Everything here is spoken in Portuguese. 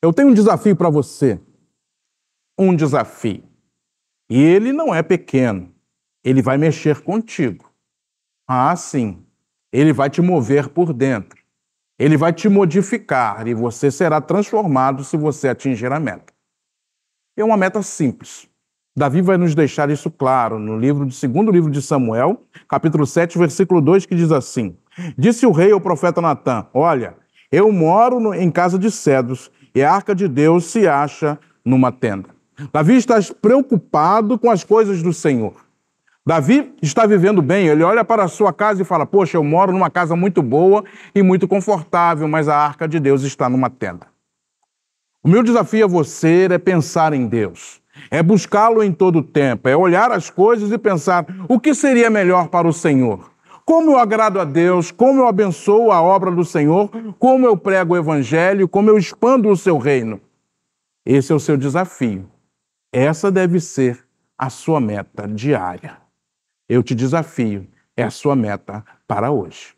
Eu tenho um desafio para você. Um desafio. E ele não é pequeno. Ele vai mexer contigo. Ah, sim. Ele vai te mover por dentro. Ele vai te modificar e você será transformado se você atingir a meta. É uma meta simples. Davi vai nos deixar isso claro no livro do segundo livro de Samuel, capítulo 7, versículo 2, que diz assim: Disse o rei ao profeta Natã: Olha, eu moro no, em casa de cedros e a arca de Deus se acha numa tenda. Davi está preocupado com as coisas do Senhor. Davi está vivendo bem, ele olha para a sua casa e fala: Poxa, eu moro numa casa muito boa e muito confortável, mas a arca de Deus está numa tenda. O meu desafio a você é pensar em Deus, é buscá-lo em todo o tempo, é olhar as coisas e pensar o que seria melhor para o Senhor como eu agrado a Deus, como eu abençoo a obra do Senhor, como eu prego o Evangelho, como eu expando o seu reino. Esse é o seu desafio. Essa deve ser a sua meta diária. Eu te desafio, é a sua meta para hoje.